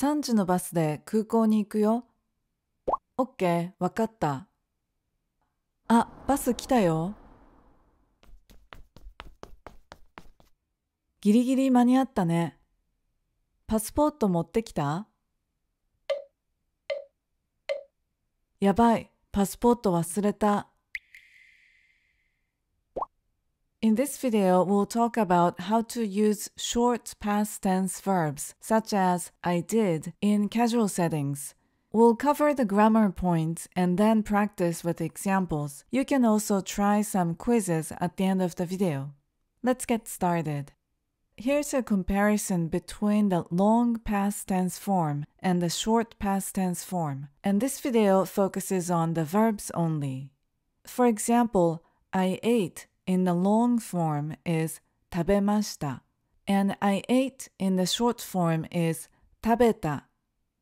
3時のバスで空港に行くよ。オッケー、わかった。あ、バス来たよ。ギリギリ間に合ったね。パスポート持ってきたやばい、パスポート忘れた。In this video, we'll talk about how to use short past tense verbs, such as I did, in casual settings. We'll cover the grammar points and then practice with examples. You can also try some quizzes at the end of the video. Let's get started. Here's a comparison between the long past tense form and the short past tense form, and this video focuses on the verbs only. For example, I ate in the long form is tabemashita, and I ate in the short form is tabeta.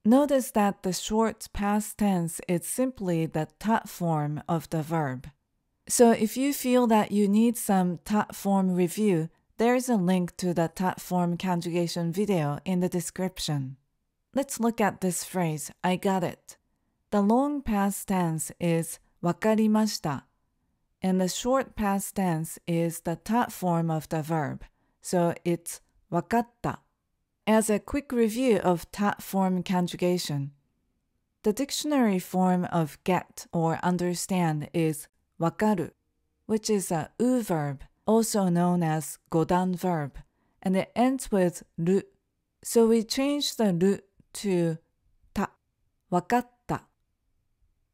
Notice that the short past tense is simply the ta form of the verb. So if you feel that you need some ta form review, there's a link to the ta form conjugation video in the description. Let's look at this phrase, I got it. The long past tense is わかりました. And the short past tense is the tat form of the verb, so it's wakatta. As a quick review of tat form conjugation, the dictionary form of get or understand is wakaru, which is a u verb, also known as godan verb, and it ends with ru. So we change the ru to ta, wakatta.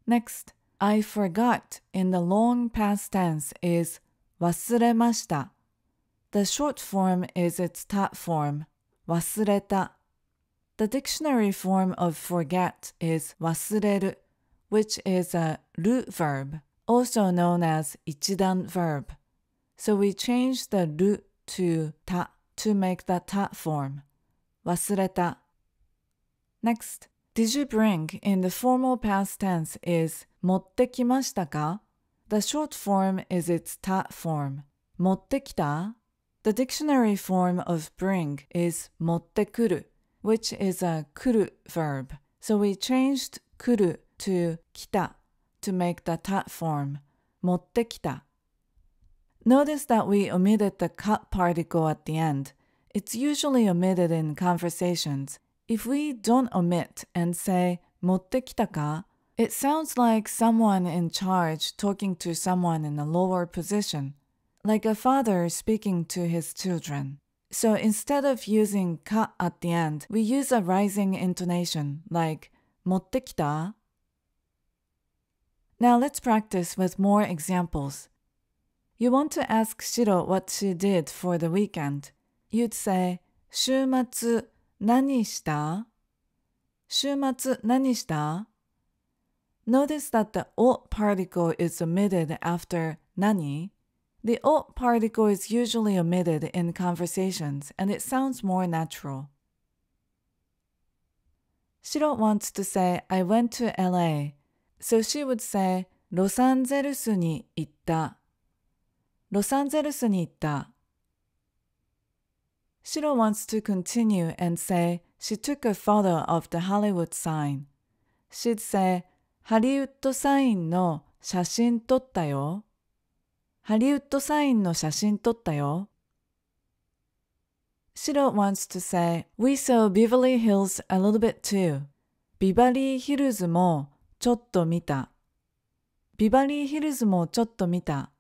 Next, I forgot in the long past tense is 忘れました. The short form is its top form, 忘れた. The dictionary form of forget is 忘れる, which is a root verb, also known as 一段 verb. So we change the ru to ta to make the ta form. 忘れた. Next, did you bring in the formal past tense is 持ってきましたか The short form is its tat form. 持ってきた The dictionary form of bring is 持ってくる which is a 来る verb. So we changed 来る to 来た to make the tat form. 持ってきた Notice that we omitted the ka particle at the end. It's usually omitted in conversations, if we don't omit and say 持ってきたか it sounds like someone in charge talking to someone in a lower position, like a father speaking to his children. So instead of using ka at the end, we use a rising intonation like 持ってきた? Now let's practice with more examples. You want to ask Shiro what she did for the weekend. You'd say 週末何した週末何した Notice that the o particle is omitted after 何 The o particle is usually omitted in conversations and it sounds more natural. Shiro wants to say, I went to LA. So she would say, ロサンゼルスに行った。ロサンゼルスに行った。Shiro wants to continue and say she took a photo of the Hollywood sign. She'd say, ハリウッドサインの写真撮ったよ。ハリウッドサインの写真撮ったよ。Shiro wants to say, We saw Beverly Hills a little bit too. ビバリーヒルズもちょっと見た。ビバリーヒルズもちょっと見た。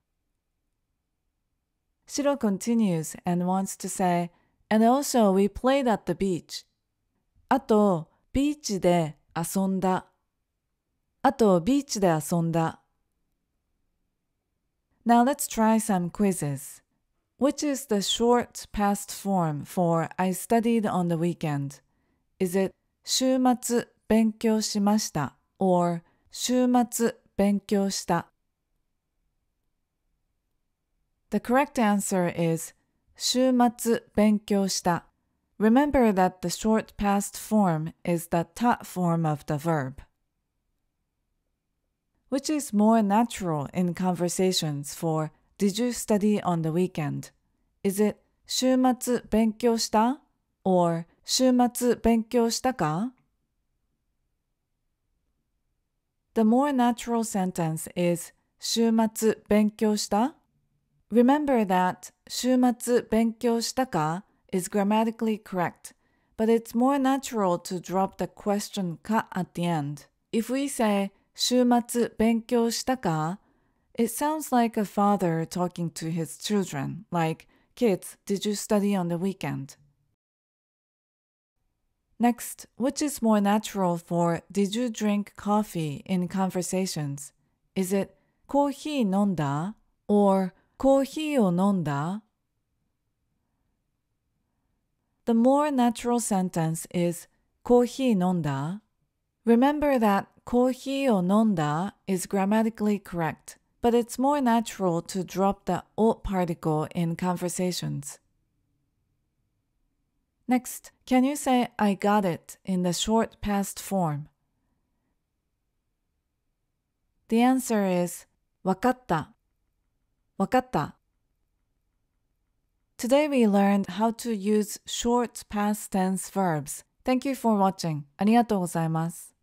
Shiro continues and wants to say, And also we played at the beach. あと、ビーチで遊んだ。あと、ビーチで遊んだ。Now let's try some quizzes. Which is the short past form for I studied on the weekend? Is it 週末勉強しました or 週末勉強した The correct answer is 週末勉強した。Remember that the short past form is the ta form of the verb, which is more natural in conversations for Did you study on the weekend? Is it 週末勉強した or 週末勉強したか The more natural sentence is 週末勉強した Remember that 週末勉強したか is grammatically correct, but it's more natural to drop the question か at the end. If we say 週末勉強したか it sounds like a father talking to his children, like, Kids, did you study on the weekend? Next, which is more natural for did you drink coffee in conversations? Is it コーヒー飲んだ or コーヒーを飲んだ The more natural sentence is コーヒー飲んだ Remember that コーヒーを飲んだ is grammatically correct, but it's more natural to drop the o particle in conversations. Next, can you say I got it in the short past form? The answer is わかった wakata. Today we learned how to use short past tense verbs. Thank you for watching. ありがとうございます。